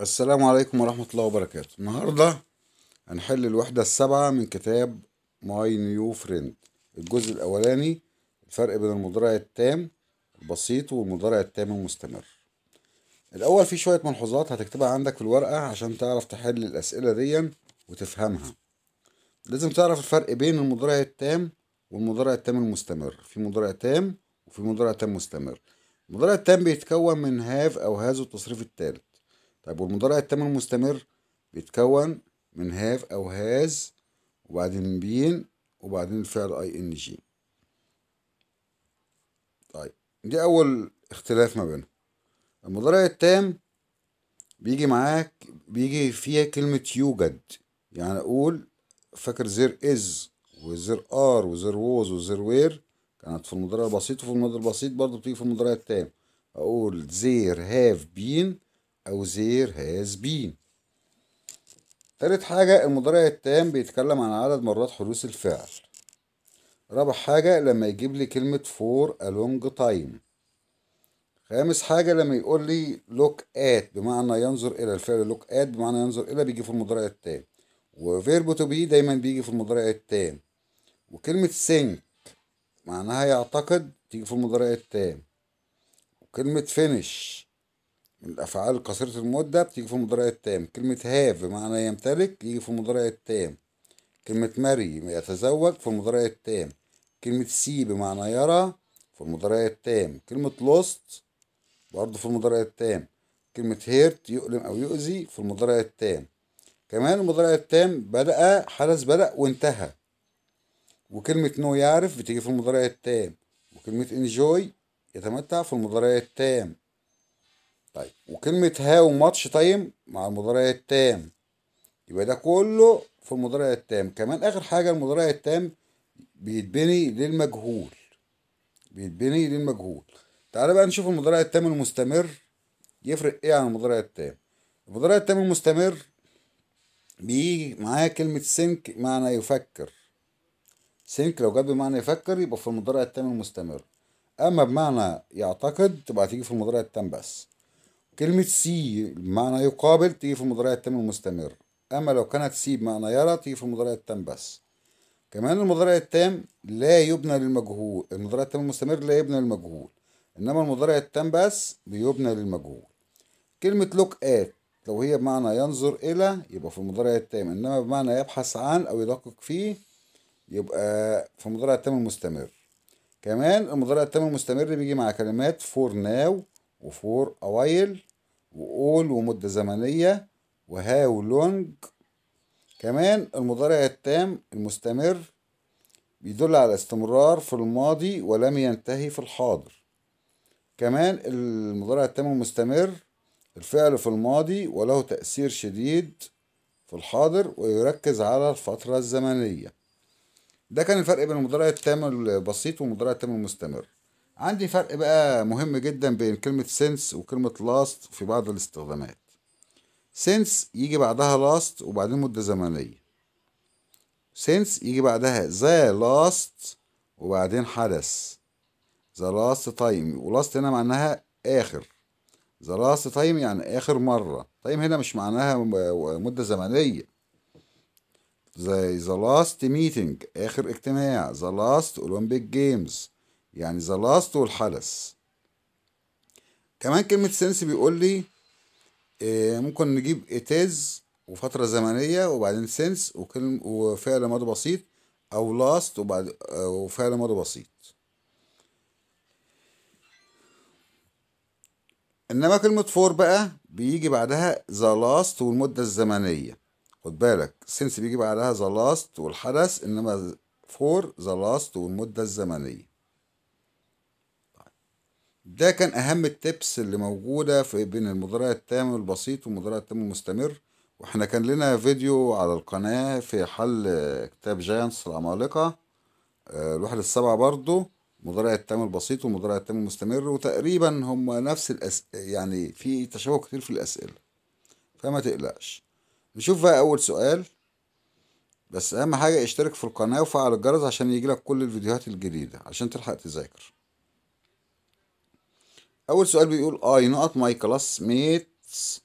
السلام عليكم ورحمة الله وبركاته النهاردة هنحل الوحدة السابعة من كتاب ماي نيو فريند الجزء الأولاني الفرق بين المضارع التام البسيط والمضارع التام المستمر الأول في شوية ملحوظات هتكتبها عندك في الورقة عشان تعرف تحل الأسئلة دي وتفهمها لازم تعرف الفرق بين المضارع التام والمضارع التام المستمر في مضارع تام وفي مضارع تام مستمر المضارع التام بيتكون من هاف أو هاز التصريف التالت طيب والمضارع التام المستمر بيتكون من هاف أو هاز وبعدين بين وبعدين الفعل اي ان جي طيب دي أول اختلاف ما بينهم المضارع التام بيجي معاك بيجي فيها كلمة يوجد يعني أقول فاكر زير إز وزير آر وزير ووز وزير وير كانت في المضارع البسيط وفي المضارع البسيط برضه بتيجي في المضارع التام أقول زير هاف بين أو زير هاز بين تالت حاجة المضارع التام بيتكلم عن عدد مرات حدوث الفعل رابع حاجة لما يجيب لي كلمة فور a long time خامس حاجة لما يقول لي لوك ات بمعنى ينظر إلى الفعل لوك ات بمعنى ينظر إلى بيجي في المضارع التام وفيرب تو بي دايما بيجي في المضارع التام وكلمة سينك معناها يعتقد تيجي في المضارع التام وكلمة فينش الأفعال قصيرة المدة بتيجي في المضارع التام كلمة هاف بمعنى يمتلك يجي في المضارع التام كلمة ماري يتزوج في المضارع التام كلمة سي بمعنى يرى في المضارع التام كلمة لوست برضه في المضارع التام كلمة هيرت يؤلم أو يؤذي في المضارع التام كمان المضارع التام بدأ حدث بدأ وانتهى وكلمة نو يعرف بتيجي في المضارع التام وكلمة انجوي يتمتع في المضارع التام طيب وكلمة هاو ماتش تايم مع المضارع التام يبقى ده كله في المضارع التام كمان آخر حاجة المضارع التام بيتبني للمجهول بيتبني للمجهول تعالى بقى نشوف المضارع التام المستمر يفرق ايه عن المضارع التام المضارع التام المستمر بيجي معاه كلمة سنك معنى يفكر سنك لو جت بمعنى يفكر يبقى في المضارع التام المستمر اما بمعنى يعتقد تبقى تيجي في المضارع التام بس كلمة سي بمعنى يقابل تيجي في المضارع التام المستمر أما لو كانت سي بمعنى يرى تيجي في المضارع التام بس كمان المضارع التام لا يبنى للمجهول المضارع التام المستمر لا يبنى للمجهول إنما المضارع التام بس بيبنى للمجهول كلمة لوك آت لو هي بمعنى ينظر إلى يبقى في المضارع التام إنما بمعنى يبحث عن أو يدقق فيه يبقى في المضارع التام المستمر كمان المضارع التام المستمر بيجي مع كلمات فور ناو وفور أوايل وأول ومدة زمنية وهاو لونج كمان المضارع التام المستمر بيدل على استمرار في الماضي ولم ينتهي في الحاضر كمان المضارع التام المستمر الفعل في الماضي وله تأثير شديد في الحاضر ويركز على الفترة الزمنية ده كان الفرق بين المضارع التام البسيط والمضارع التام المستمر عندي فرق بقى مهم جدا بين كلمة سنس وكلمة لاست في بعض الاستخدامات سنس يجي بعدها لاست وبعدين مدة زمنية سنس يجي بعدها ذا لاست وبعدين حدث ذا لاست تايم ولاست هنا معناها آخر ذا لاست تايم يعني آخر مرة تايم هنا مش معناها مدة زمنية زي ذا لاست ميتنج آخر اجتماع ذا لاست أولمبيك جيمز يعني ذا لاست والحدث كمان كلمة سنس بيقول لي آه، ممكن نجيب اتاز وفترة زمنية وبعدين سنس وكلم وفعل ماضي بسيط أو لاست وبعد آه، وفعل ماضي بسيط إنما كلمة فور بقى بيجي بعدها ذا لاست والمدة الزمنية خد بالك سنس بيجي بعدها ذا لاست والحدث إنما فور ذا لاست والمدة الزمنية ده كان اهم التبس اللي موجوده في بين المدراء التام البسيط والمدراء التام المستمر واحنا كان لنا فيديو على القناه في حل كتاب جاينتس العمالقه آه، الواحد السبعة برضو مضارع التام البسيط ومدراء التام المستمر وتقريبا هم نفس الأس... يعني في تشابه كتير في الأسئلة فما تقلقش نشوف بقى أول سؤال بس أهم حاجة اشترك في القناة وفعل الجرس عشان يجيلك كل الفيديوهات الجديدة عشان تلحق تذاكر اول سؤال بيقول اي نقط ماي كلاس ميتس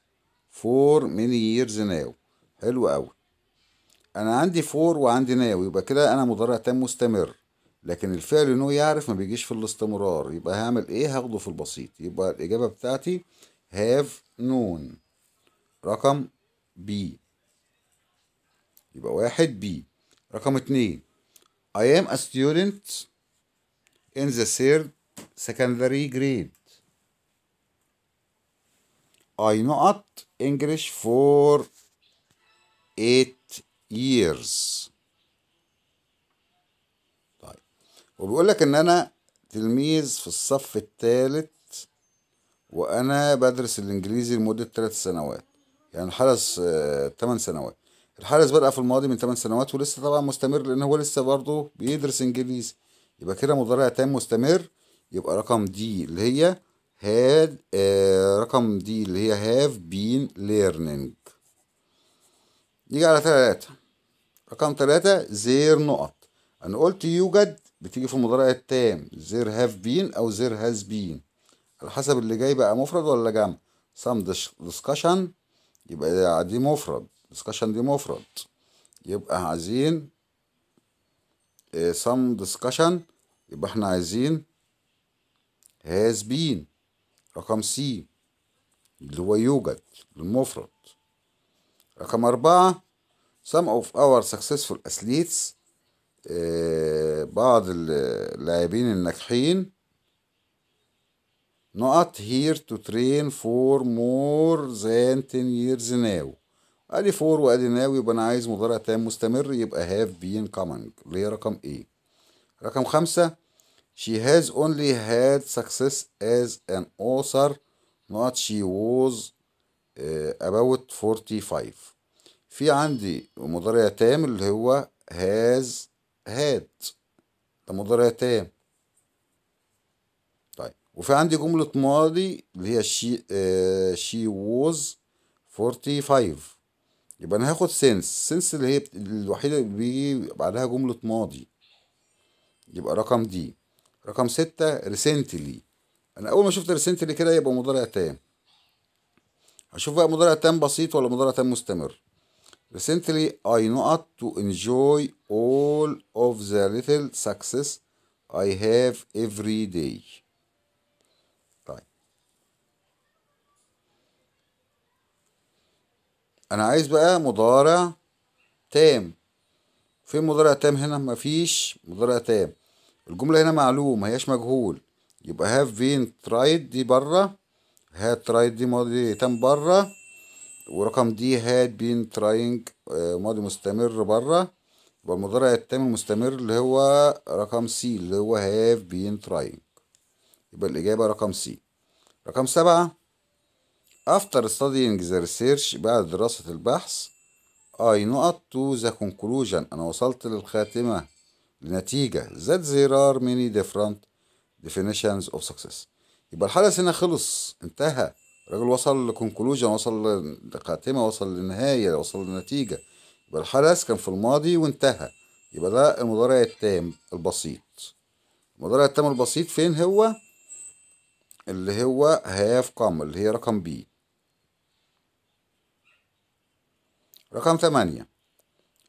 فور ميني ييرز ناو حلو قوي انا عندي فور وعندي ناو يبقى كده انا مضارع تام مستمر لكن الفعل نو يعرف ما بيجيش في الاستمرار يبقى هعمل ايه هاخده في البسيط يبقى الاجابه بتاعتي هاف نون رقم بي يبقى واحد بي رقم اتنين I am a student in the third secondary grade I not English for ايت years طيب وبيقول لك ان انا تلميذ في الصف الثالث وانا بدرس الانجليزي لمده ثلاث سنوات يعني الحرس 8 آه، سنوات الحرس بدأ في الماضي من ثمان سنوات ولسه طبعا مستمر لان هو لسه برضه بيدرس انجليزي يبقى كده مضارع تام مستمر يبقى رقم دي اللي هي had آه، رقم دي اللي هي have been learning نيجي على ثلاثة رقم ثلاثة زير نقط أنا قلت يوجد بتيجي في المضارع التام زير هاف بين أو زير هاز بين على حسب اللي جاي بقى مفرد ولا جمع some discussion يبقى دي مفرد discussion دي مفرد يبقى عايزين آه، some discussion يبقى احنا عايزين has been رقم سي اللي هو يوجد للمفرد رقم أربعة some of our successful athletes آه، بعض اللاعبين الناجحين not here to train for more than 10 years now ادي فور وادي ناو يبقى انا عايز مضارع تام مستمر يبقى هاف بين coming اللي هي رقم ايه رقم خمسة She has only had success as an author not she was uh, about 45 في عندي مضارع تام اللي هو has had ده مضارع تام طيب وفي عندي جملة ماضي اللي هي she, uh, she was 45 يبقى انا هاخد سنس سنس اللي هي الوحيدة اللي بيجي بعدها جملة ماضي يبقى رقم دي رقم ستة ريسنتلي انا اول ما شفت ريسنتلي كده يبقى مضارع تام هشوف بقى مضارع تام بسيط ولا مضارع تام مستمر recently I not to enjoy all of the little success I have every day طيب. انا عايز بقى مضارع تام فين مضارع تام هنا مفيش مضارع تام الجملة هنا معلوم هياش مجهول يبقى هاف بين ترايد دي بره هاد ترايد دي ماضي تام بره ورقم دي هاد بين تراينج ماضي مستمر بره يبقى المضارع التام المستمر اللي هو رقم سي اللي هو هاف بين تراينج يبقى الإجابة رقم سي رقم سبعة after studying the research بعد دراسة البحث I not to the conclusion أنا وصلت للخاتمة لنتيجة that there are many different definitions of success يبقى الحدث هنا خلص انتهى الراجل وصل لكونكلوجن وصل لخاتمة وصل للنهاية وصل لنتيجة يبقى الحدث كان في الماضي وانتهى يبقى ده المضارع التام البسيط المضارع التام البسيط فين هو اللي هو هاف كام اللي هي رقم بي رقم تمانية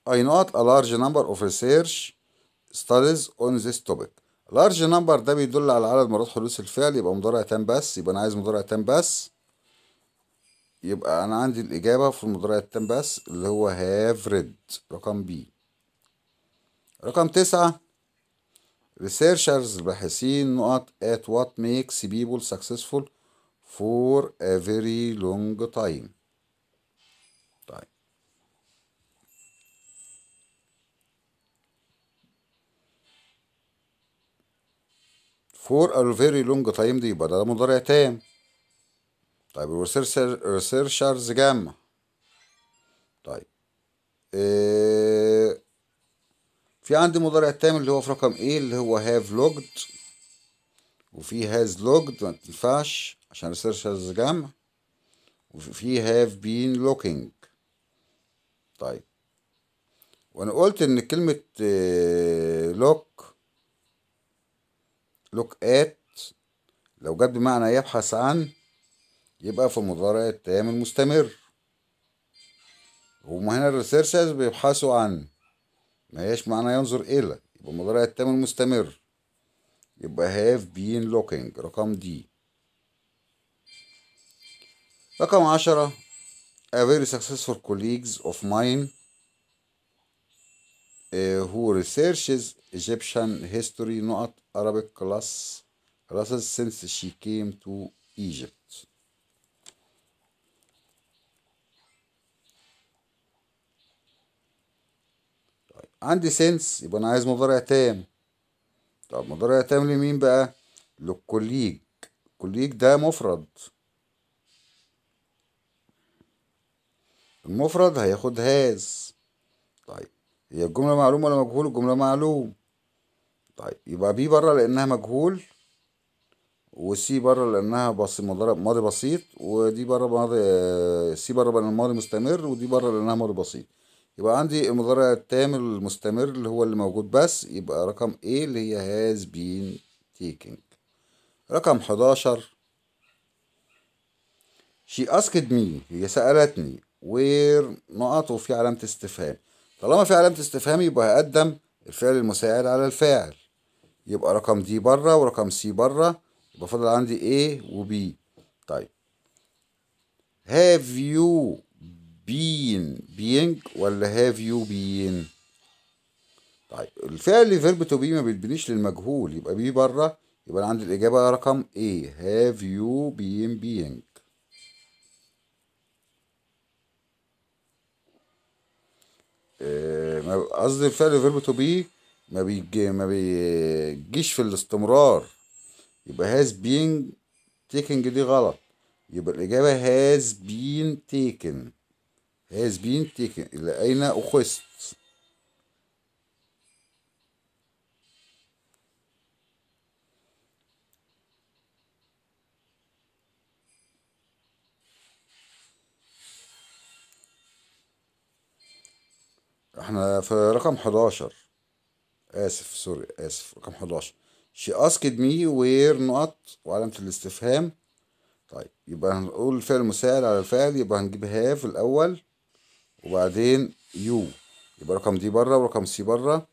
I not a large number of research studies on this topic large number ده بيدل على عدد مرات حدوث الفعل يبقى مضارع تام بس يبقى انا عايز مضارع تام بس يبقى انا عندي الاجابه في المضارع التام بس اللي هو have read رقم بي رقم تسعة researchers الباحثين نقط at what makes people successful for a very long time فور a very long time دي يبقى ده مضارع تام طيب ريسيرشرز جامع طيب آه، في عندي مضارع تام اللي هو في رقم ايه اللي هو have logged وفي has logged ما تنفعش عشان ريسيرشرز جامع وفي have been looking طيب وانا قلت ان كلمة لوك آه، لوك ات لو جت بمعنى يبحث عن يبقى في مضارع التام المستمر هما هنا الريسيرشرز بيبحثوا عن ما هيش معنى ينظر الى يبقى مضارع التام المستمر يبقى هاف بين لوكينج رقم دي رقم عشرة a very successful colleagues of mine هو uh, researches Egyptian history not Arabic class classes since she came to Egypt عندي سنس يبقى أنا عايز مضارع تام طب مضارع تام لمين بقى للكوليج الكوليج ده مفرد المفرد هياخد هاز هي الجملة معلومة ولا مجهول الجملة معلوم طيب يبقى بي بره لأنها مجهول وسي بره لأنها بس ماضي بسيط ودي بره ماضي سي آه، بره لأن الماضي مستمر ودي بره لأنها ماضي بسيط يبقى عندي المضارع التام المستمر اللي هو اللي موجود بس يبقى رقم A اللي هي has been taking رقم 11 she asked me هي سألتني where نقط وفي علامة استفهام طالما في علامة استفهام يبقى هقدم الفعل المساعد على الفاعل يبقى رقم دي بره ورقم سي بره يبقى فاضل عندي A و B طيب have you been being ولا have you been طيب الفعل اللي فيرب تو بي ما بيتبنيش للمجهول يبقى بي بره يبقى انا عندي الاجابه رقم A have you been being آه، قصدي الفعل فيرب تو بي ما بيجي ما بيجيش في الاستمرار يبقى هاز بين تيكنج دي غلط يبقى الإجابة هاز بين تيكن هاز بين تيكن الى اين أخذت احنا في رقم 11 اسف سوري اسف رقم 11 she asked me where not وعلامة الاستفهام طيب يبقى هنقول الفعل مساعد على الفعل يبقى هنجيب هاف الاول وبعدين يو يبقى رقم دي بره ورقم سي بره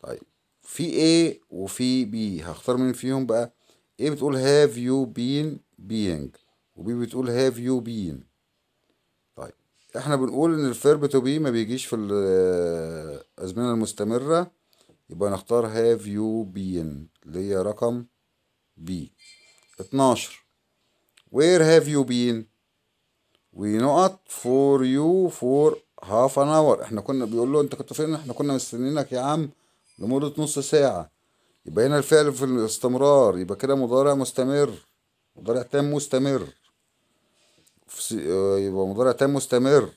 طيب في A وفي B هختار مين فيهم بقى A بتقول have you been being وبي بتقول have you been احنا بنقول ان الفيرب تو بي ما بيجيش في الازمنه المستمره يبقى نختار هاف يو بين اللي هي رقم بي اتناشر وير هاف يو بين نقط فور يو فور هاف ان اور احنا كنا بيقول له انت كنت فين احنا كنا مستنيينك يا عم لمده نص ساعه يبقى هنا الفعل في الاستمرار يبقى كده مضارع مستمر مضارع تام مستمر آه، يبقى مضارع تام مستمر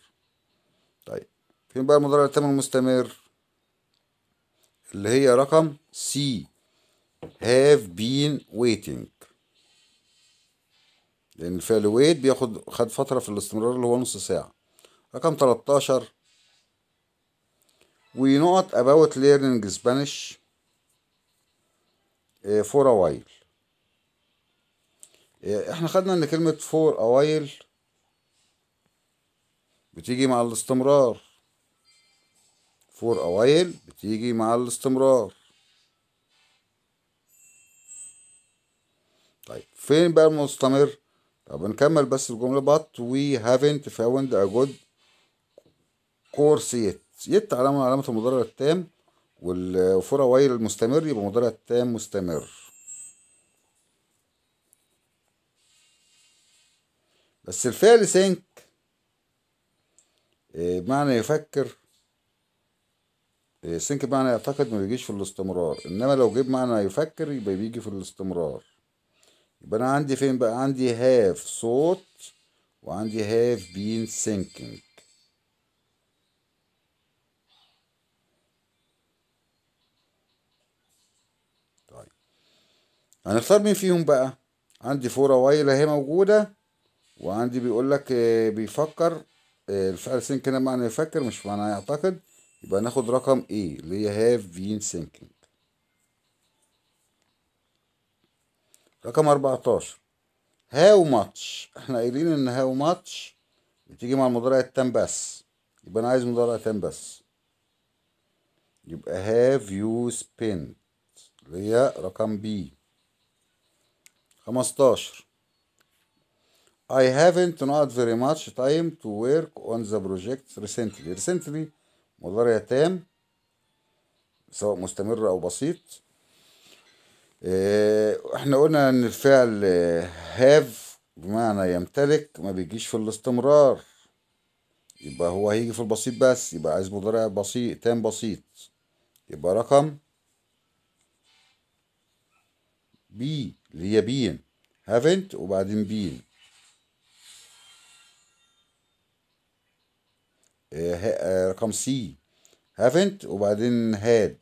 طيب فين بقى المضارع التام المستمر اللي هي رقم سي have been waiting لأن الفعل wait بياخد خد فترة في الاستمرار اللي هو نص ساعة رقم 13 ونقط about learning Spanish آه، for a while آه، احنا خدنا ان كلمة for a while بتيجي مع الاستمرار فور أوائل بتيجي مع الاستمرار طيب فين بقى المستمر طب نكمل بس الجملة but we haven't found a good course yet yet علامة علامة المضارع التام والفور أوائل المستمر يبقى مضارع التام مستمر بس الفعل سينك إيه، بمعنى يفكر إيه، سينك بمعنى يعتقد ما بيجيش في الاستمرار انما لو جيب معنى يفكر يبقى بيجي في الاستمرار يبقى انا عندي فين بقى عندي هاف صوت وعندي هاف بين سينكينج طيب هنختار مين فيهم بقى عندي فورة وايلة هي موجودة وعندي بيقولك إيه، بيفكر الفعل آه، سينك هنا معنى يفكر مش معنى يعتقد يبقى ناخد رقم A اللي هي هاف بين سينكينج رقم 14 هاو ماتش احنا قايلين ان هاو ماتش بتيجي مع المضارع التام بس يبقى انا عايز مضارع تام بس يبقى هاف يو سبنت اللي هي رقم بي 15 I haven't not very much time to work on the project recently recently مضارع تام سواء مستمر أو بسيط آه، احنا قلنا ان الفعل هاف آه، بمعنى يمتلك ما بيجيش في الاستمرار يبقى هو هيجي في البسيط بس يبقى عايز مضارع بسيط تام بسيط يبقى رقم بي اللي هي بين هافنت وبعدين بين آه، آه، رقم سي هافنت وبعدين هاد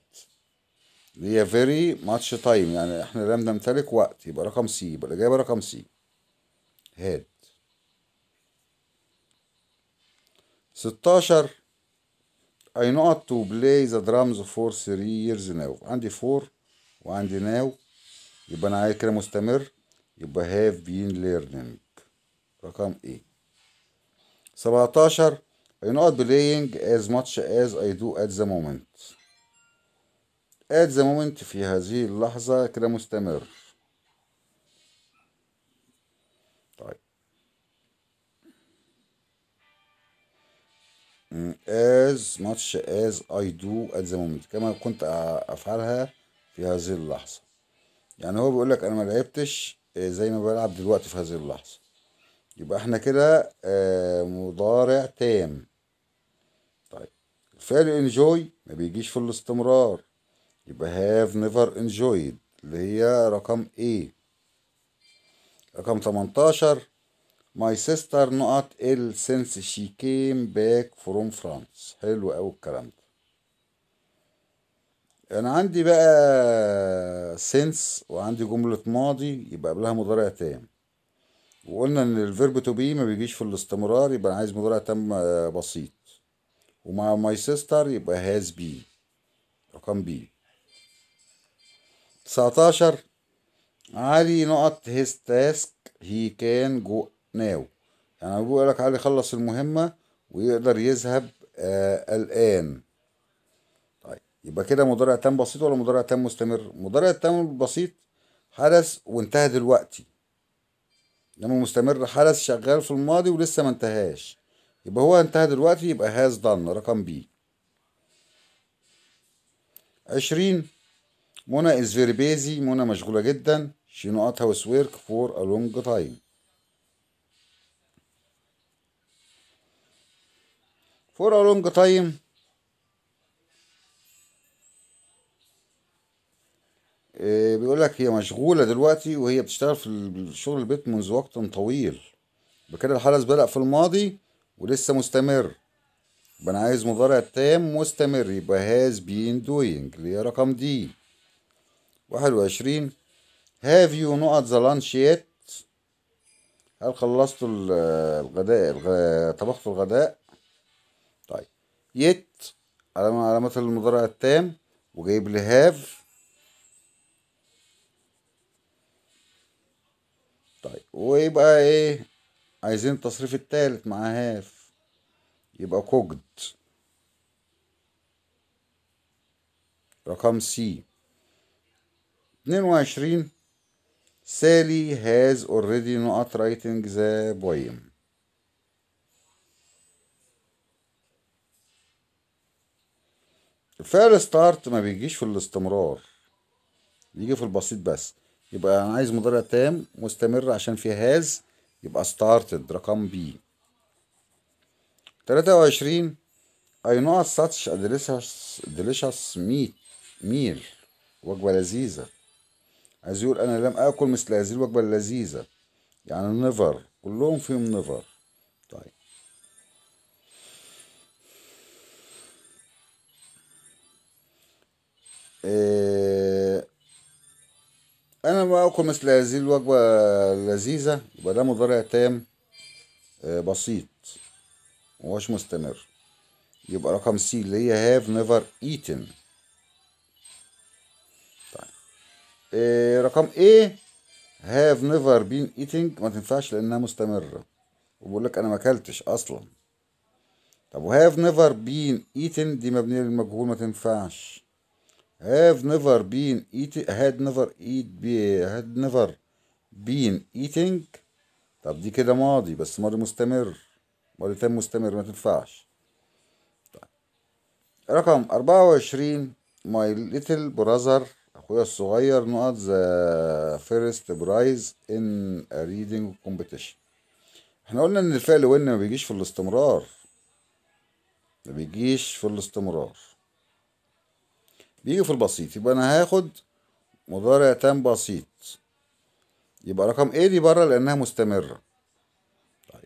اللي هي فيري ماتش تايم يعني احنا لم نمتلك وقت يبقى رقم سي يبقى الاجابه رقم سي هاد ستاشر I not to play the drums for three years now عندي فور وعندي now يبقى انا عايز كده مستمر يبقى have been learning رقم ايه سبعتاشر not playing as much as I do at the moment at the moment في هذه اللحظة كده مستمر طيب as much as I do at the moment كما كنت أفعلها في هذه اللحظة يعني هو بيقولك أنا ملعبتش زي ما بلعب دلوقتي في هذه اللحظة يبقى احنا كده آه، مضارع تام طيب الفعل انجوي ما بيجيش في الاستمرار يبقى هاف نيفر انجويد اللي هي رقم ايه رقم 18 My sister not ill since she came back from France حلو قوي الكلام ده أنا عندي بقى سينس وعندي جملة ماضي يبقى قبلها مضارع تام وقلنا ان الفيرب تو بي ما بيجيش في الاستمرار يبقى انا عايز مضارع تام بسيط ومع ماي سيستر يبقى هاز بي رقم بي تسعتاشر علي نقط هيز تاسك هي كان جو ناو يعني بيقول لك علي خلص المهمة ويقدر يذهب آه الآن طيب يبقى كده مضارع تام بسيط ولا مضارع تام مستمر مضارع تام بسيط حدث وانتهى دلوقتي انما مستمر حدث شغال في الماضي ولسه ما انتهاش يبقى هو انتهى دلوقتي يبقى هاز ضن رقم بي عشرين منى از فيري بيزي منى مشغولة جدا شي نقطها هاوس ورك فور ا لونج تايم فور ا لونج تايم آه، بيقول لك هي مشغولة دلوقتي وهي بتشتغل في الشغل البيت منذ وقت طويل بكده الحدث بدأ في الماضي ولسه مستمر يبقى أنا عايز مضارع تام مستمر يبقى هاز بين دوينج اللي هي رقم دي واحد وعشرين هاف يو نقط ذا لانش يت هل خلصت الغداء طبخت الغداء طيب يت علامة المضارع التام وجايب لي هاف طيب ويبقى ايه عايزين التصريف التالت مع هاف يبقى كوجد رقم سي اتنين وعشرين سالي هاز اوريدي نقط رايتنج ذا بويم الفعل ستارت ما بيجيش في الاستمرار يجي في البسيط بس يبقى انا عايز مضارع تام مستمر عشان في هاز يبقى ستارتد رقم بي تلاتة وعشرين اي نوع ساتش ديليشس ميت ميل وجبة لذيذة عايز يقول انا لم اكل مثل هذه الوجبة اللذيذة يعني نيفر كلهم فيهم نيفر طيب إيه أنا باكل مثل هذه الوجبة لذيذة يبقى ده مضارع تام آه، بسيط مهوش مستمر يبقى رقم سي اللي هي have never eaten طيب آه، رقم ايه have never been eating ما تنفعش لأنها مستمرة وبقول لك أنا ما أكلتش أصلا طب وهاف نيفر بين ايتن دي مبنية للمجهول ما تنفعش have never been eating had never eat had never been eating طب دي كده ماضي بس ماضي مستمر ماضي تام مستمر ما تنفعش طيب. رقم 24 my little brother أخويا الصغير نقط the first prize in a reading competition احنا قلنا ان الفعل وين ما بيجيش في الاستمرار ما بيجيش في الاستمرار بيجي في البسيط يبقى انا هاخد مضارع تام بسيط يبقى رقم ايه دي بره لانها مستمره طيب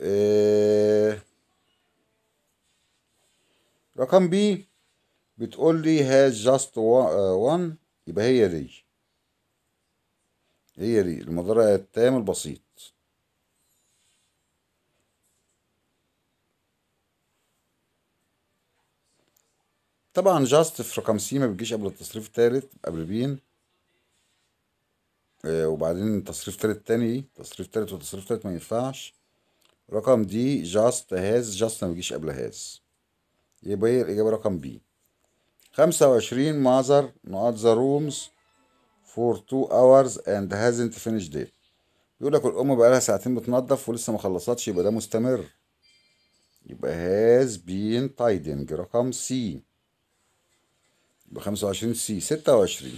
إيه رقم بي بتقول لي هاز جاست وان يبقى هي دي هي دي المضارع التام البسيط طبعا جاست في رقم سي ما بيجيش قبل التصريف الثالث قبل بين آه، وبعدين تصريف ثالث تاني تصريف ثالث وتصريف ثالث ما ينفعش رقم دي جاست هاز جاست ما بيجيش قبل هاز يبقى هي الإجابة رقم بي خمسة وعشرين ماذر نقاط ذا رومز فور تو أورز أند هازنت فينيش ديت يقول لك الأم بقالها ساعتين بتنضف ولسه ما خلصتش يبقى ده مستمر يبقى هاز بين تايدنج رقم سي ب 25 سي 26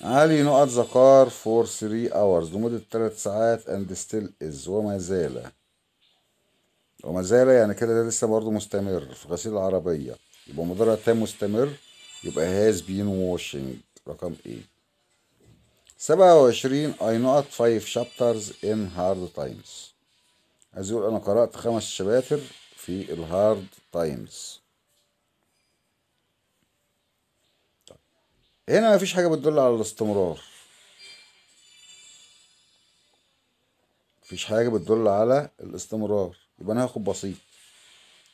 علي نقط زقار فور 3 اورز لمدة 3 ساعات اند ستيل از وما زال وما زال يعني كده ده لسه برضه مستمر في غسيل العربية يبقى مضر تام مستمر يبقى هاز بين واشنج رقم ايه 27 اي نقط 5 شابترز ان هارد تايمز عايز يقول انا قرأت خمس شباتر في الهارد تايمز هنا مفيش حاجة بتدل على الاستمرار مفيش حاجة بتدل على الاستمرار يبقى أنا هاخد بسيط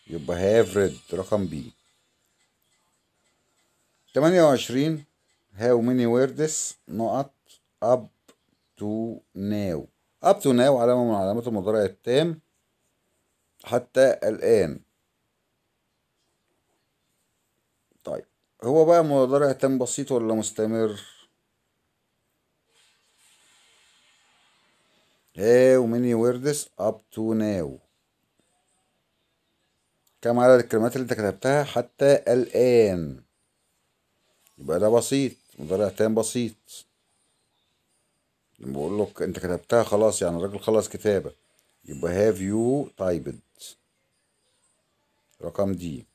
يبقى هاف ريد رقم بي تمانية وعشرين هاو ميني ويردس نقط أب تو ناو أب تو ناو علامة من علامات المضارع التام حتى الآن طيب هو بقى مضارع تام بسيط ولا مستمر how many words up to now كم عدد الكلمات اللي انت كتبتها حتى الآن يبقى ده بسيط مضارع تام بسيط بقول لك انت كتبتها خلاص يعني الراجل خلص كتابة يبقى have you typed رقم دي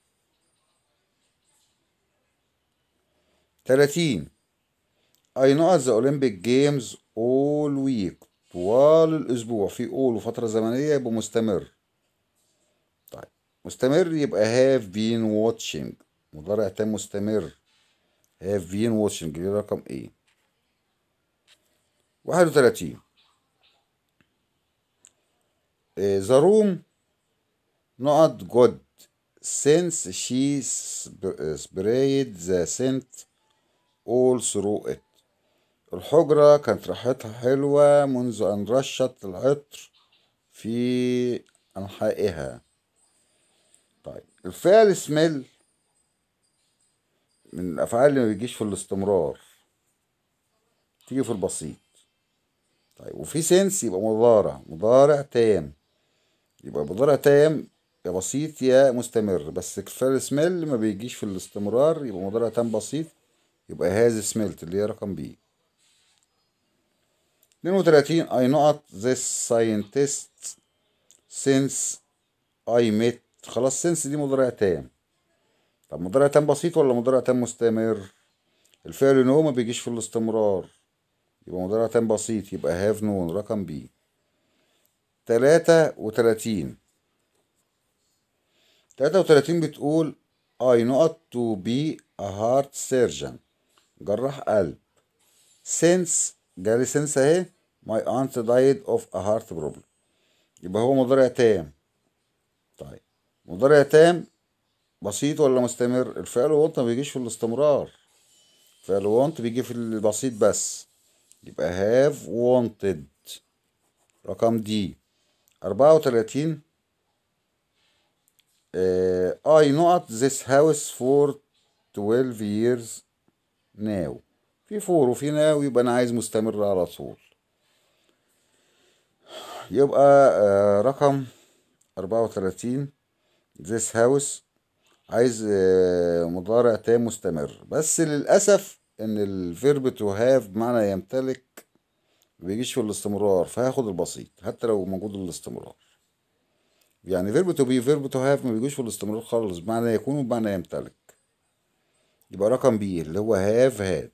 30 أي نقط ذا أولمبيك جيمز أول ويك طوال الأسبوع في أول وفترة زمنية يبقى مستمر طيب مستمر يبقى هاف بين واتشنج مضارع تام مستمر هاف بين واتشنج دي رقم إيه 31 ذا روم نقط جود since she sprayed the scent all through it الحجرة كانت ريحتها حلوة منذ أن رشت العطر في أنحائها طيب الفعل سميل من الأفعال اللي ما بيجيش في الاستمرار تيجي في البسيط طيب وفي سنس يبقى مضارع مضارع تام يبقى مضارع تام يا بسيط يا مستمر بس الفعل سميل ما بيجيش في الاستمرار يبقى مضارع تام بسيط يبقى هذا سميلت اللي هي رقم بي 32 وتلاتين I not this scientist since I met خلاص since دي مضارع تام طب مضارع تام بسيط ولا مضارع تام مستمر الفعل نو ما بيجيش في الاستمرار يبقى مضارع تام بسيط يبقى هاف نون رقم بي 33 33 بتقول I not to be a heart surgeon جراح قلب سينس جالي سينس اهي ماي انت دايد اوف ا هارت بروبلم يبقى هو مضارع تام طيب مضارع تام بسيط ولا مستمر الفعل وانت ما بيجيش في الاستمرار فعل وانت بيجي في البسيط بس يبقى هاف وانتد رقم دي أربعة وتلاتين اي نقط ذس هاوس فور 12 years ناو في فور وفي ناو يبقى انا عايز مستمر على طول يبقى آه، رقم أربعة وتلاتين ذيس هاوس عايز آه، مضارع تام مستمر بس للأسف إن الفيرب تو هاف بمعنى يمتلك مبيجيش في الاستمرار فهاخد البسيط حتى لو موجود الاستمرار يعني فيرب تو بي فيرب تو هاف مبيجوش في الاستمرار خالص بمعنى يكون وبمعنى يمتلك يبقى رقم بي اللي هو هاف هاد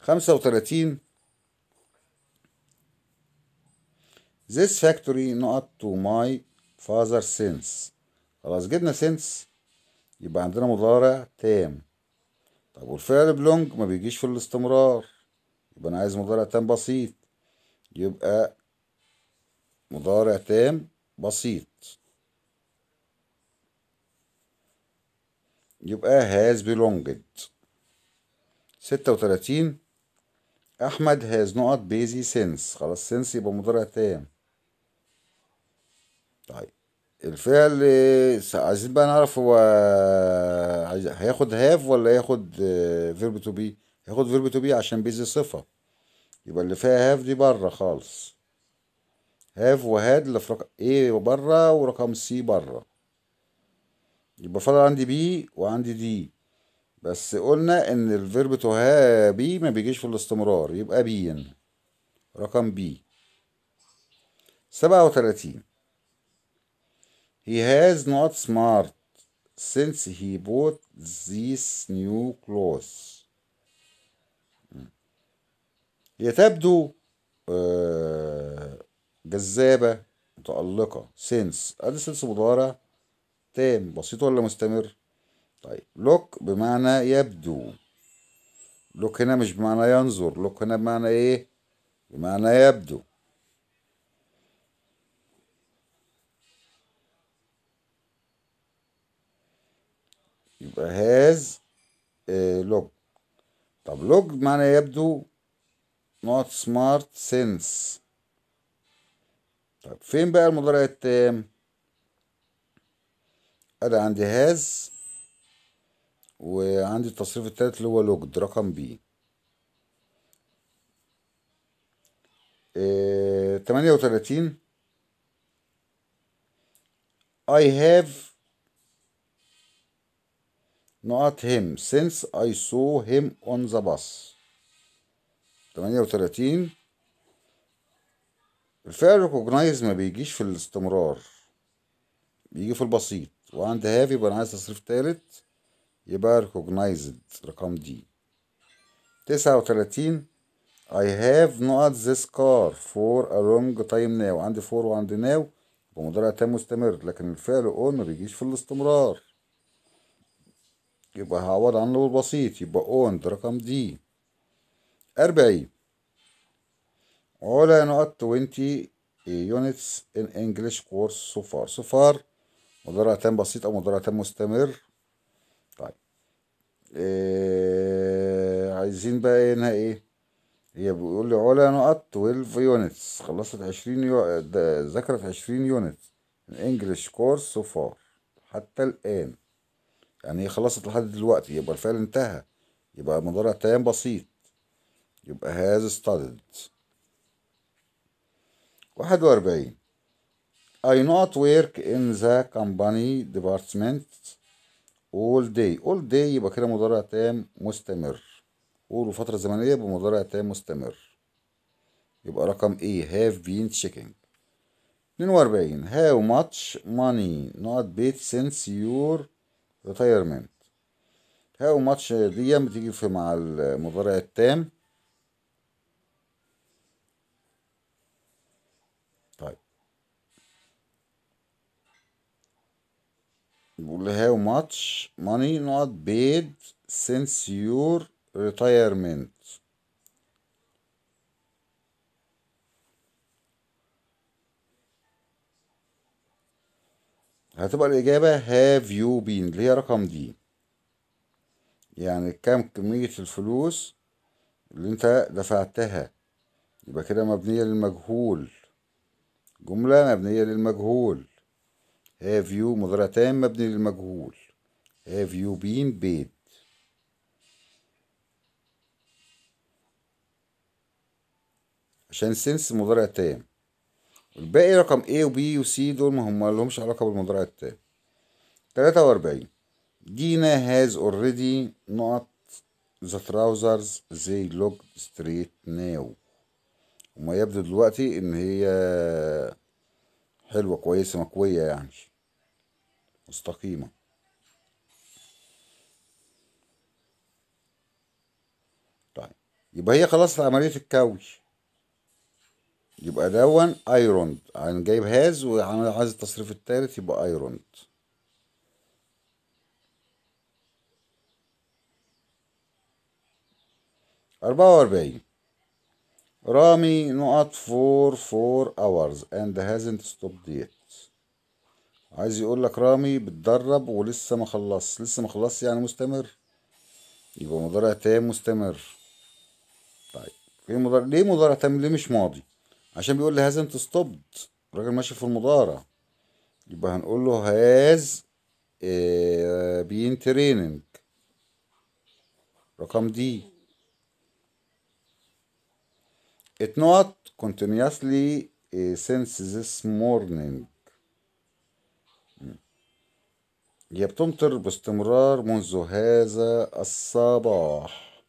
خمسة وتلاتين This factory not to my father since خلاص جبنا since يبقى عندنا مضارع تام طب والفعل بلونج ما بيجيش في الاستمرار يبقى انا عايز مضارع تام بسيط يبقى مضارع تام بسيط يبقى has belonged ستة وتلاتين أحمد has not busy since خلاص since يبقى مضارع تام طيب الفعل عايزين بقى نعرف هو هياخد هاف ولا هياخد فيرب تو بي هياخد فيرب تو بي عشان بيزي صفة يبقى اللي فيها هاف دي بره خالص هاف وهاد اللي في رقم ايه بره ورقم سي بره يبقى فضل عندي بي وعندي دي بس قلنا ان الفيرب تو هابي ما بيجيش في الاستمرار يبقى بين يعني. رقم بي سبعة وتلاتين He has not smart since he bought these new clothes هي تبدو آه، جذابة متألقة since ادي سنس مضارع تام بسيط ولا مستمر طيب لوك بمعنى يبدو لوك هنا مش بمعنى ينظر لوك هنا بمعنى ايه بمعنى يبدو يبقى هاز لوك طب لوك بمعنى يبدو not smart sense طب فين بقى المضارع التام انا عندي هاز وعندي التصريف التالت اللي هو لوجد رقم بي آه، تمانية وتلاتين I have not him since I saw him on the bus تمانية وتلاتين الفعل recognize ما بيجيش في الاستمرار بيجي في البسيط وعند هاف يبقى انا عايز تصريف تالت يبقى ريكوجنايزد رقم دي تسعة وتلاتين I have not this car for a long time now عندي for وعندي now بمضارع تام مستمر لكن الفعل on ما بيجيش في الاستمرار يبقى هعوض عنه بالبسيط يبقى اون رقم دي أربعين علا نقط 20 units in English course so far so far مضر عتام بسيط او مضر عتام مستمر طيب إيه عايزين بقى هنا إيه, ايه هي بيقول لي علا نقط 12 يونتس خلصت 20 يو... ذكرت 20 يونت الانجليش كورس سو فار حتى الان يعني هي خلصت لحد دلوقتي يبقى الفعل انتهى يبقى مضارع تام بسيط يبقى هاز ستادد 41 I not work in the company department all day all day يبقى كده مضارع تام مستمر قولوا فترة زمنية بمضارع تام مستمر يبقى رقم A have been checking 42 how much money not paid since your retirement how much دي بتيجي في مع المضارع التام بيقول لي هاو ماتش ماني نوت بيد since your retirement هتبقى الإجابة have you been اللي هي رقم دي يعني كم كمية الفلوس اللي انت دفعتها يبقى كده مبنية للمجهول جملة مبنية للمجهول هاف يو مضارع مبني للمجهول هاف يو بين paid عشان سنس مضارع تام والباقي رقم A و B و C دول ما هم لهمش علاقة بالمضارع التام تلاتة وأربعين دينا has already not the trousers they looked straight now وما يبدو دلوقتي إن هي حلوة كويسة مكوية يعني مستقيمة طيب يبقى هي خلاص عملية الكوي يبقى دون ايروند انا جايب هاز وعايز التصريف التالت يبقى ايروند أربعة وأربعين رامي نقط for four hours and hasn't stopped yet عايز يقول لك رامي بتدرب ولسه ما خلص لسه ما خلص يعني مستمر يبقى مضارع تام مستمر طيب في مضارع ليه مضارع تام ليه مش ماضي عشان بيقول لي هازنت ستوبد الراجل ماشي في المضارع يبقى هنقول له هاز بين تريننج رقم دي It not continuously eh, since this morning هي hmm. بتمطر باستمرار منذ هذا الصباح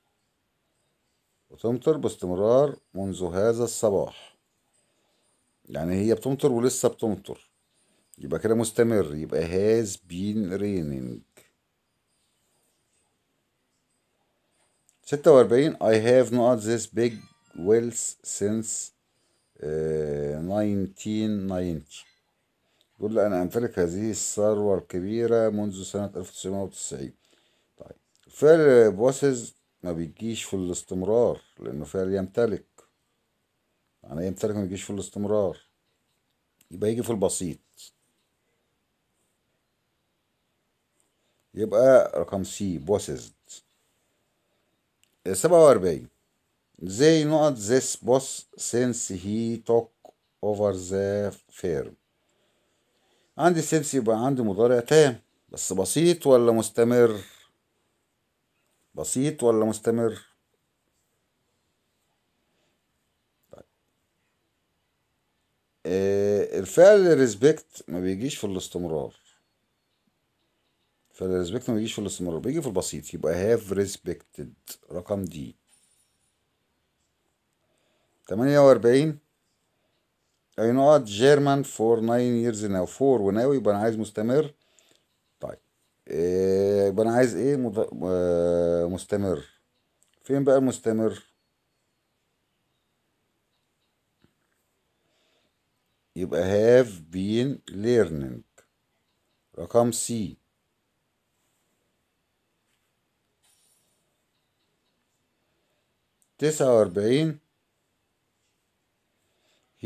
بتمطر باستمرار منذ هذا الصباح يعني هي بتمطر ولسه بتمطر يبقى كده مستمر يبقى has been raining 46 I have not this big ويلز since 1990 آه، يقول أنا أمتلك هذه الثروة الكبيرة منذ سنة 1990 طيب فعل بوسز ما بيجيش في الاستمرار لأنه فعل يمتلك يعني إيه يمتلك ما بيجيش في الاستمرار يبقى يجي في البسيط يبقى رقم سي بوسز سبعة وأربعين زي نقط this boss since he took over the firm عندي since يبقى عندي مضارع تام بس بسيط ولا مستمر بسيط ولا مستمر طيب. آه، الفعل ريسبكت ما بيجيش في الاستمرار فالريسبكت ما بيجيش في الاستمرار بيجي في البسيط يبقى هاف ريسبكتد رقم دي تمانية وأربعين أي نقط جيرمان فور ناين ييرز ناو فور وناو يبقى أنا عايز مستمر طيب يبقى أنا عايز إيه مض... آه، مستمر فين بقى المستمر يبقى هاف بين ليرنينج رقم سي تسعة وأربعين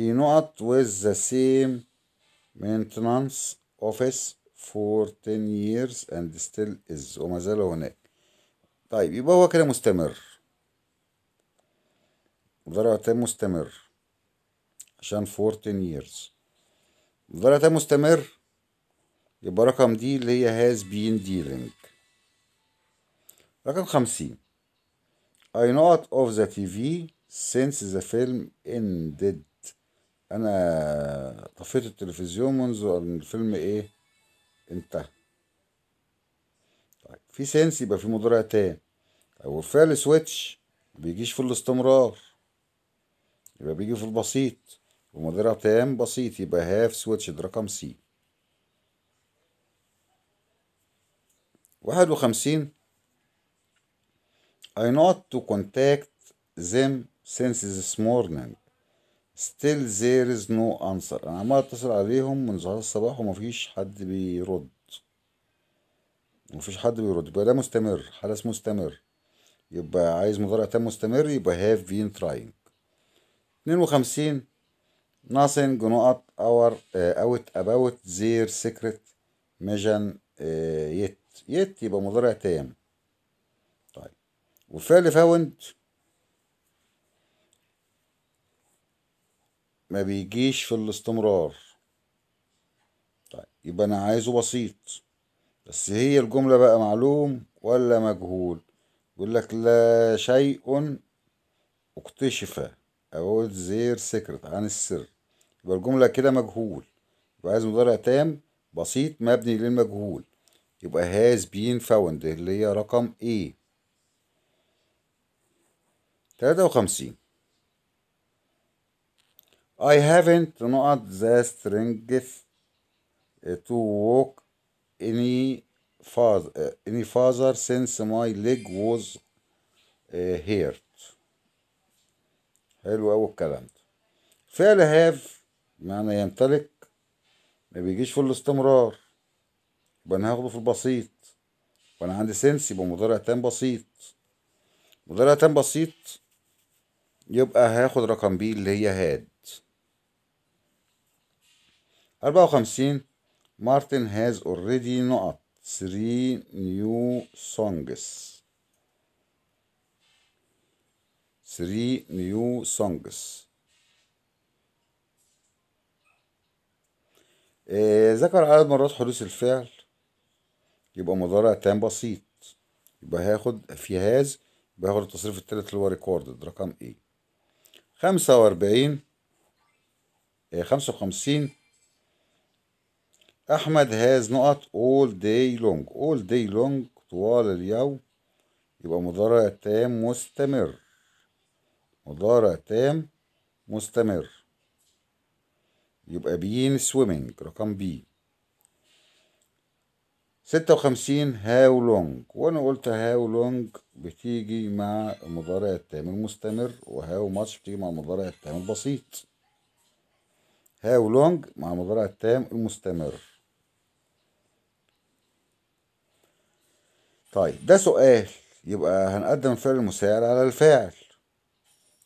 he not with the same maintenance office for 10 years and still is وما زال هناك طيب يبقى هو كده مستمر مضارع تام مستمر عشان 14 years مضارع تام مستمر يبقى رقم دي اللي هي has been dealing رقم خمسين I not of the TV since the film ended انا طفيت التلفزيون منذ ان الفيلم ايه انتهى طيب في سنس يبقى في مضارع تام او طيب، فعل سويتش بيجيش في الاستمرار يبقى بيجي في البسيط ومضارع تام بسيط يبقى هاف سويتش ده رقم سي واحد وخمسين I not to contact them since this morning still there is no answer انا عمال اتصل عليهم من ظهر الصباح ومفيش حد بيرد مفيش حد بيرد يبقى ده مستمر حدث مستمر يبقى عايز مضارع تام مستمر يبقى have been trying 52 وخمسين nothing not our uh, out about their secret mission uh, yet yet يبقى مضارع تام طيب وفعل found ما بيجيش في الاستمرار طيب يبقى انا عايزه بسيط بس هي الجملة بقى معلوم ولا مجهول يقول لك لا شيء اكتشف او زير سكرت عن السر يبقى الجملة كده مجهول يبقى عايز مضارع تام بسيط مبني للمجهول يبقى هاز بين فاوند اللي هي رقم ايه تلاتة وخمسين I haven't not the strength to walk any farther, any farther since my leg was uh, hurt حلو أوي الكلام ده فعل هاف معنى يمتلك ما بيجيش في الاستمرار يبقى أنا هاخده في البسيط وأنا عندي سنس يبقى مضارع تام بسيط مضارع تام بسيط يبقى هاخد رقم بي اللي هي هاد أربعة وخمسين مارتن هاز اوريدي نقط 3 new songs 3 نيو songs eh, ذكر عدد مرات حدوث الفعل يبقى مضارع تام بسيط يبقى هاخد في هاز يبقى هاخد التصريف التالت اللي هو ريكوردد رقم ايه خمسة واربعين خمسة وخمسين أحمد هاز نقط all day long all day long طوال اليوم يبقى مضارع تام مستمر مضارع تام مستمر يبقى بين swimming رقم بي ستة وخمسين how long وانا قلت how long بتيجي مع المضارع التام المستمر و how much بتيجي مع المضارع التام البسيط how long مع المضارع التام المستمر طيب ده سؤال يبقى هنقدم فعل المساعد على الفاعل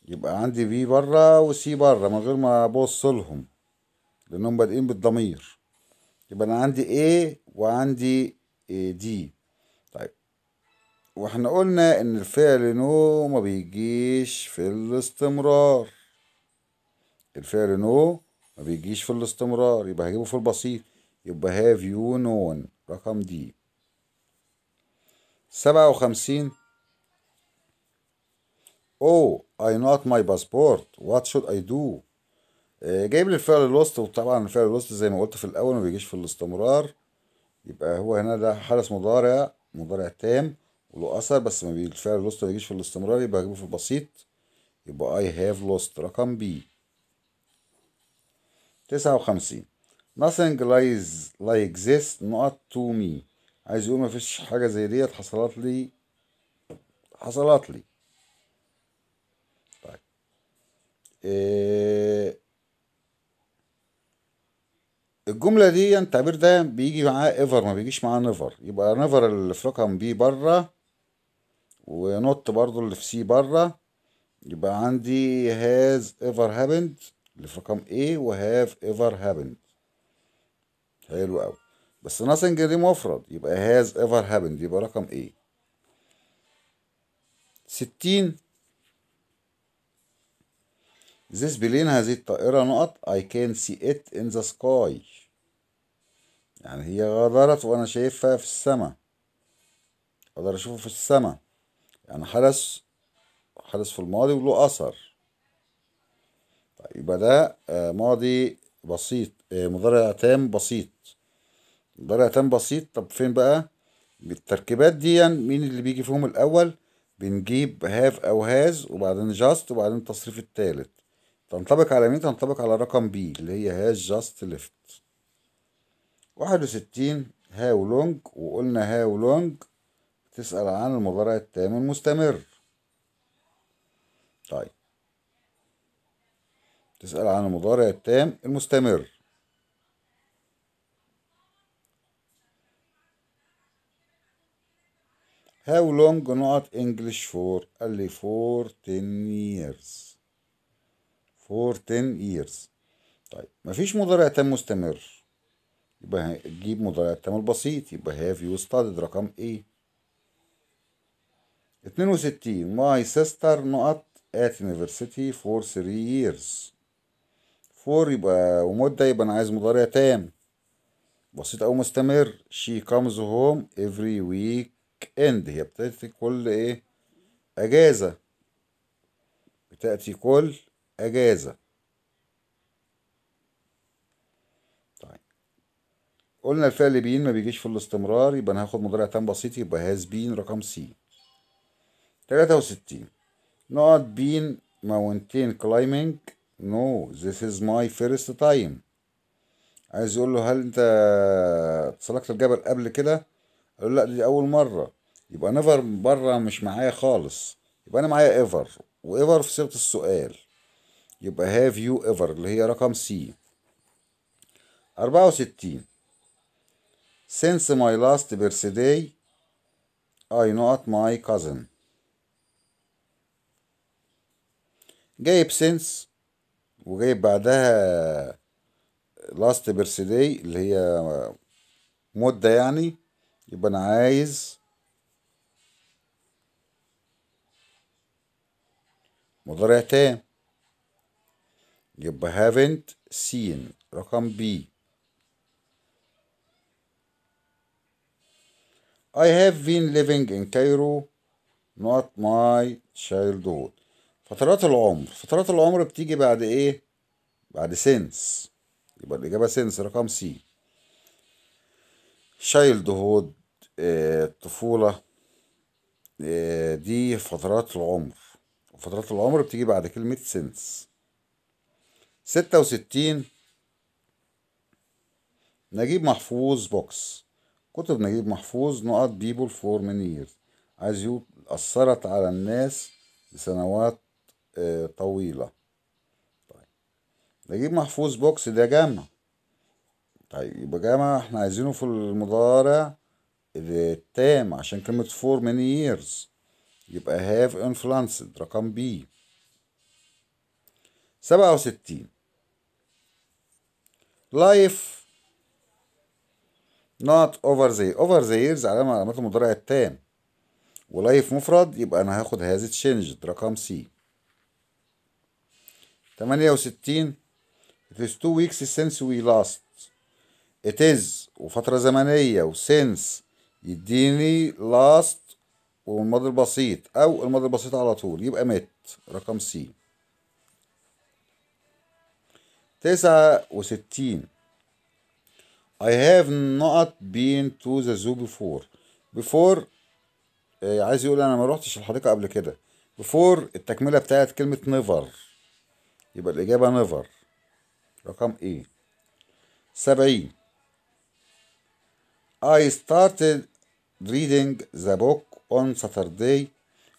يبقى عندي بي بره وسي بره من غير ما ابص لهم لانهم بادئين بالضمير يبقى انا عندي A وعندي دي طيب واحنا قلنا ان الفعل نو ما بيجيش في الاستمرار الفعل نو ما بيجيش في الاستمرار يبقى هجيبه في البسيط يبقى هاف يو نون رقم دي سبعة وخمسين أو أي نوت ماي باسبورت وات شود أي دو جايب لي الفعل الوسط وطبعا الفعل الوسط زي ما قلت في الأول ما بيجيش في الاستمرار يبقى هو هنا ده حدث مضارع مضارع تام وله أثر بس ما الفعل الوسط ما بيجيش في الاستمرار يبقى هجيبه في البسيط يبقى أي هاف لوست رقم بي تسعة وخمسين nothing lies like this not to me عايز يقول مفيش حاجة زي ديت حصلت لي حصلت لي طيب إيه الجملة دي يعني التعبير ده بيجي معاه ايفر ما بيجيش معاه نيفر يبقى نيفر اللي في رقم بي بره ونوت برضو اللي في سي بره يبقى عندي هاز ايفر هابند اللي في رقم ايه وهاف ايفر هابند حلو قوي بس nothing دي مفرد يبقى has ever happened يبقى رقم ايه ستين This plane هذه الطائرة نقط I can see it in the sky يعني هي غادرت وأنا شايفها في السماء أقدر اشوفها في السماء يعني حدث حدث في الماضي وله أثر طيب يبقى ده آه، ماضي بسيط آه، مضارع تام بسيط ده بسيط طب فين بقى بالتركيبات دي يعني مين اللي بيجي فيهم الاول بنجيب هاف او هاز وبعدين جاست وبعدين التصريف التالت تنطبق على مين تنطبق على رقم بي اللي هي هاز جاست ليفت واحد وستين هاو لونج وقلنا هاو لونج تسأل عن المضارع التام المستمر طيب تسأل عن المضارع التام المستمر هاو لونج نقط انجلش فور قال لي فور ten years فور ten years طيب مفيش مضارع تام مستمر يبقى هنجيب مضارع تام البسيط يبقى هاف يو studied رقم ايه اتنين وستين ماي سيستر نقط ات for فور years فور يبقى ومدة يبقى انا عايز مضارع تام بسيط او مستمر she comes home every week اند هي بتاتي كل ايه اجازة بتاتي كل اجازة طيب قلنا الفعل بين ما بيجيش في الاستمرار يبقى انا هاخد مضارع تام بسيط يبقى هاز بين رقم سي تلاتة وستين نقط بين ماونتين كلايمنج نو ذيس از ماي فيرست تايم عايز يقول له هل انت اتسلقت الجبل قبل كده قالوا لا دي اول مره يبقى نيفر بره مش معايا خالص يبقى انا معايا ايفر وايفر في صيغه السؤال يبقى هاف يو ايفر اللي هي رقم سي أربعة وستين since my last birthday I not my cousin جايب since وجايب بعدها last birthday اللي هي مدة يعني يبقى انا عايز مضارع تام يبقى haven't seen رقم B I have been living in Cairo not my childhood فترات العمر فترات العمر بتيجي بعد ايه بعد سنس يبقى الاجابه سنس رقم سي شايلد هود آه، الطفولة آه، دي فترات العمر فترات العمر بتيجي بعد كلمة سنس ستة وستين نجيب محفوظ بوكس كتب نجيب محفوظ نقط بيبول فور منير عايز أثرت على الناس لسنوات آه، طويلة طيب نجيب محفوظ بوكس ده جامع طيب يبقى جماعة احنا عايزينه في المضارع التام عشان كلمة for many years يبقى have influenced رقم بي سبعة وستين life not over the over the years علامة علامات المضارع التام ولايف مفرد يبقى انا هاخد هذا تشينجد رقم سي تمانية وستين it is two weeks since we last اتز وفترة زمنية و since يديني last والماضي البسيط او الماضي البسيط على طول يبقى مت رقم سي تسعة وستين I have not been to the zoo before before آه عايز يقول انا ما روحتش الحديقة قبل كده before التكملة بتاعت كلمة never يبقى الإجابة never رقم ايه سبعين I started reading the book on Saturday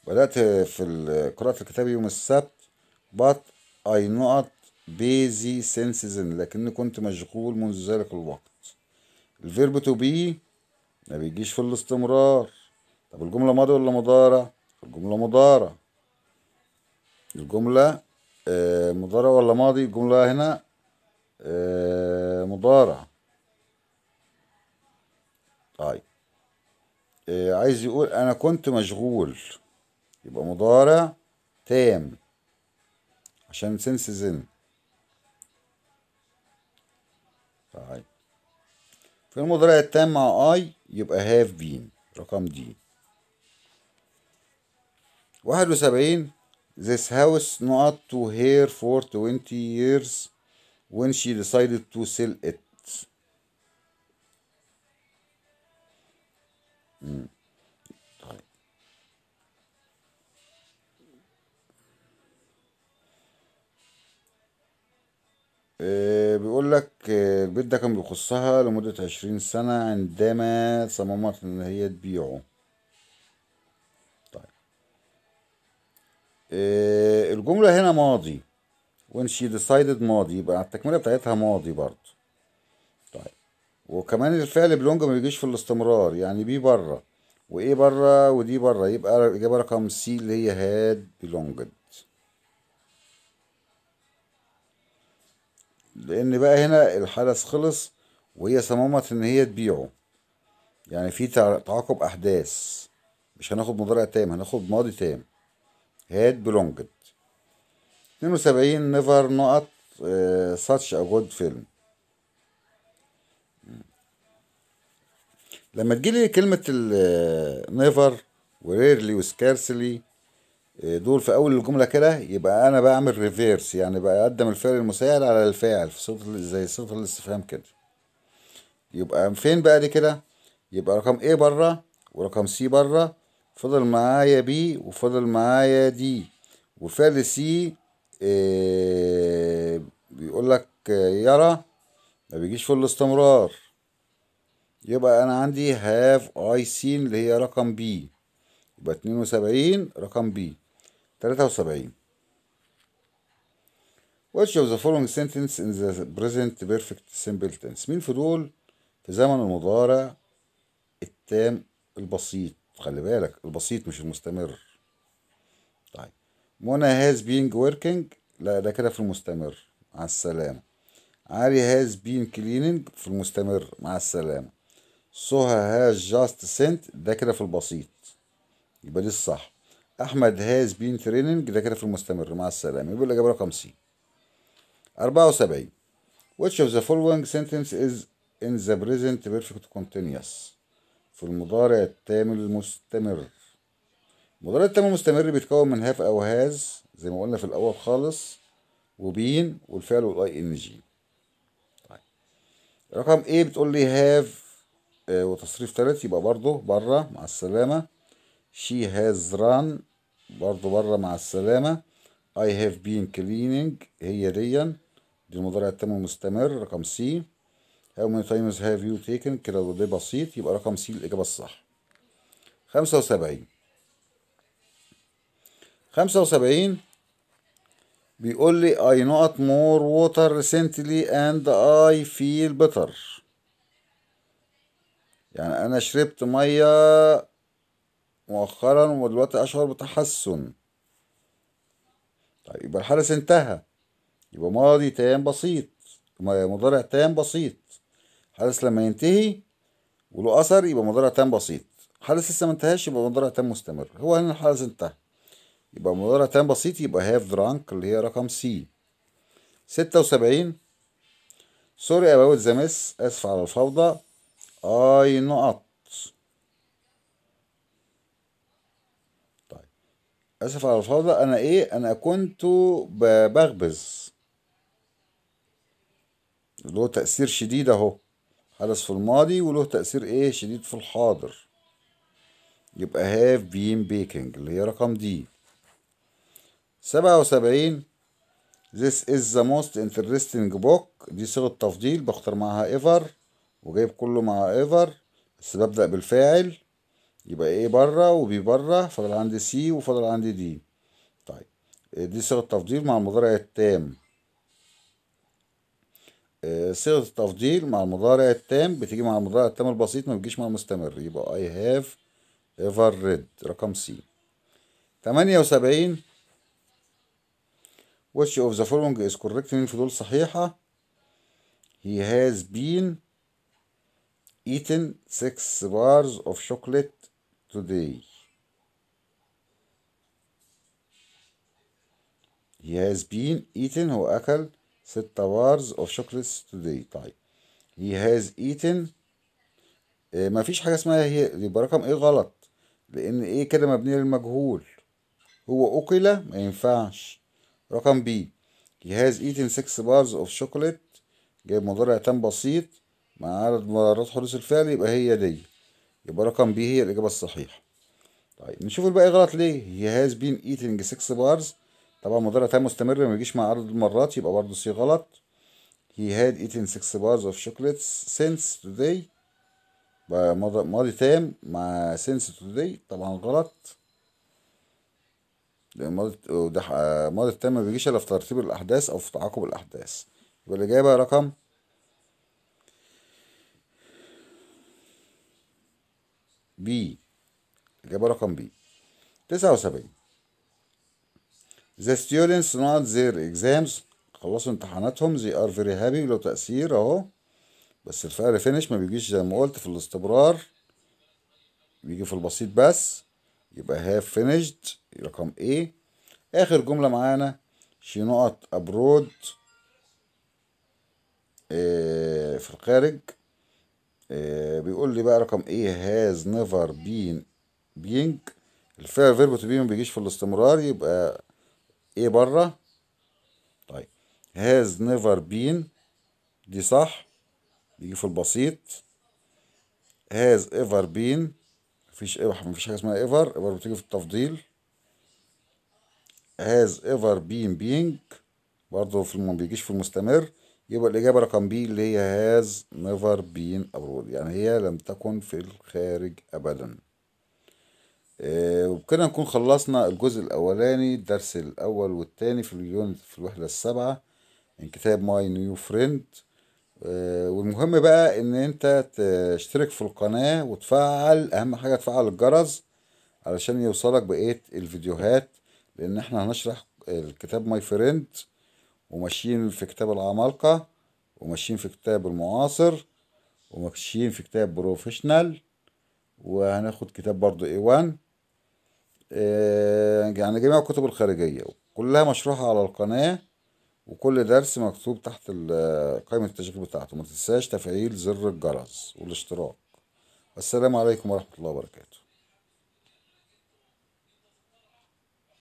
بدأت في قراءة الكتاب يوم السبت but I not busy since then لكني كنت مشغول منذ ذلك الوقت الفيرب to be ما بيجيش في الاستمرار طب الجملة ماضي ولا مضارع الجملة مضارع الجملة آه، مضارع ولا ماضي الجملة هنا آه، مضارع طيب إيه، عايز يقول انا كنت مشغول يبقى مضارع تام عشان سنس زن طيب في المضارع التام مع اي يبقى هاف بين رقم دي واحد وسبعين this house not to her for 20 years when she decided to sell it آه، بيقول لك آه، البيت ده كان بيخصها لمدة عشرين سنة عندما صممت إن هي تبيعه طيب آه، الجملة هنا ماضي when she decided ماضي يبقى التكملة بتاعتها ماضي برضه وكمان الفعل بلونج ما بيجيش في الاستمرار يعني بيه بره وايه بره ودي بره يبقى الاجابه رقم سي اللي هي هاد بلونجد لان بقى هنا الحدث خلص وهي صممت ان هي تبيعه يعني في تعاقب احداث مش هناخد مضارع تام هناخد ماضي تام هاد بلونجد 72 نيفر نقط ساتش ا جود فيلم لما تجيلي كلمة نيفر وريرلي وسكارسلي آه، دول في أول الجملة كده يبقى أنا بعمل ريفيرس يعني بقدم الفعل المساعد على الفاعل في صوت زي صوت الاستفهام كده يبقى فين بقى دي كده يبقى رقم A بره ورقم C بره فضل معايا B وفضل معايا D وفعل C آه، بيقول لك آه، يرى ما بيجيش في الاستمرار يبقى انا عندي هاف اي سين اللي هي رقم بي يبقى اتنين وسبعين رقم بي تلاتة وسبعين which of the following sentence in the present perfect simple tense مين في دول في زمن المضارع التام البسيط خلي بالك البسيط مش المستمر طيب منى هاز been working لا ده كده في المستمر مع السلامة علي هاز بين cleaning في المستمر مع السلامة سوها هاز جاست سنت ده كده في البسيط يبقى دي الصح احمد هاز بين تريننج ده كده في المستمر مع السلامه يبقى الاجابه رقم سي 74 which of the following sentence is in the present perfect continuous في المضارع التام المستمر المضارع التام المستمر بيتكون من هاف او هاز زي ما قلنا في الاول خالص وبين والفعل والاي ان جي طيب رقم ايه بتقول لي هاف آه، وتصريف تالت يبقى برضه بره مع السلامة she has run برضه بره مع السلامة I have been cleaning هي ديا دي المضارع التام المستمر رقم سي how many times have you taken كده ده بسيط يبقى رقم سي الإجابة الصح خمسة وسبعين خمسة وسبعين بيقول لي I not more water recently and I feel better يعني أنا شربت مية مؤخرا ودلوقتي أشعر بتحسن طيب يبقى الحدث انتهى يبقى ماضي تام بسيط مضارع تام بسيط حدث لما ينتهي وله أثر يبقى مضارع تام بسيط حدث لسه ما انتهاش يبقى مضارع تام مستمر هو هنا الحدث انتهى يبقى مضارع تام بسيط يبقى هاف درانك اللي هي رقم سي ستة وسبعين سوري أباوت ذا مس آسف على الفوضى اي نقط طيب اسف على الفاضة انا ايه انا كنت بخبز له تأثير شديد اهو حدث في الماضي وله تأثير ايه شديد في الحاضر يبقى هاف بين بيكنج اللي هي رقم دي سبعة وسبعين This is the most interesting book دي صيغة تفضيل بختار معاها ايفر وجايب كله مع ايفر بس ببدأ بالفاعل يبقى ايه بره وبي بره فضل عندي سي وفضل عندي دي طيب آه، دي صيغة تفضيل مع المضارع التام آه، صيغة التفضيل مع المضارع التام بتيجي مع المضارع التام البسيط ما بتجيش مع المستمر يبقى I have ever read رقم سي تمانية وسبعين which of the following is correct مين في دول صحيحة he has been eaten six bars of chocolate today. He has been eaten هو أكل ستة bars of chocolates today. طيب he has eaten اه مفيش حاجة اسمها هي يبقى رقم ايه غلط لأن ايه كده مبني للمجهول هو أكل ما ينفعش رقم بي he has eaten six bars of chocolate جايب مضارع تام بسيط مع عدد مرات حدوث الفعل يبقى هي دي يبقى رقم بي هي الإجابة الصحيحة طيب نشوف الباقي غلط ليه هي هاز بين ايتنج 6 بارز طبعا مضارع مستمر ما بيجيش مع عدد المرات يبقى برضه سي غلط he had eaten six bars of chocolates since today ماضي تام مع since today طبعا غلط ده ماضي تام ما بيجيش الا في ترتيب الاحداث او في تعاقب الاحداث يبقى الاجابه رقم بي الإجابة رقم بي تسعة وسبعين The students not their exams خلصوا امتحاناتهم they are very happy ولو تأثير اهو بس الفقر فينش ما بيجيش زي ما قلت في الاستمرار بيجي في البسيط بس يبقى have finished رقم A آخر جملة معانا شي نقط أبرود في الخارج آه، بيقول لي بقى رقم ايه هاز نيفر بين بينج الفعل فيرب تو بي ما بيجيش في الاستمرار يبقى ايه بره طيب هاز نيفر بين دي صح بيجي في البسيط هاز ايفر بين مفيش إيه، مفيش حاجه اسمها ايفر ايفر بتيجي في التفضيل هاز ايفر بين بينج برضه في ما بيجيش في المستمر يبقى الإجابة رقم بي اللي هي هاز نيفر بين abroad يعني هي لم تكن في الخارج أبدا آه، وبكده نكون خلصنا الجزء الأولاني الدرس الأول والتاني في اليونت في الوحدة السابعة من كتاب ماي نيو فريند والمهم بقى إن أنت تشترك في القناة وتفعل أهم حاجة تفعل الجرس علشان يوصلك بقية الفيديوهات لأن احنا هنشرح الكتاب ماي فريند وماشيين في كتاب العمالقة وماشيين في كتاب المعاصر وماشيين في كتاب بروفيشنال وهناخد كتاب برضو ايوان آه، يعني جميع الكتب الخارجية كلها مشروحة على القناة وكل درس مكتوب تحت قائمة التشغيل بتاعته ما تنساش تفعيل زر الجرس والاشتراك السلام عليكم ورحمة الله وبركاته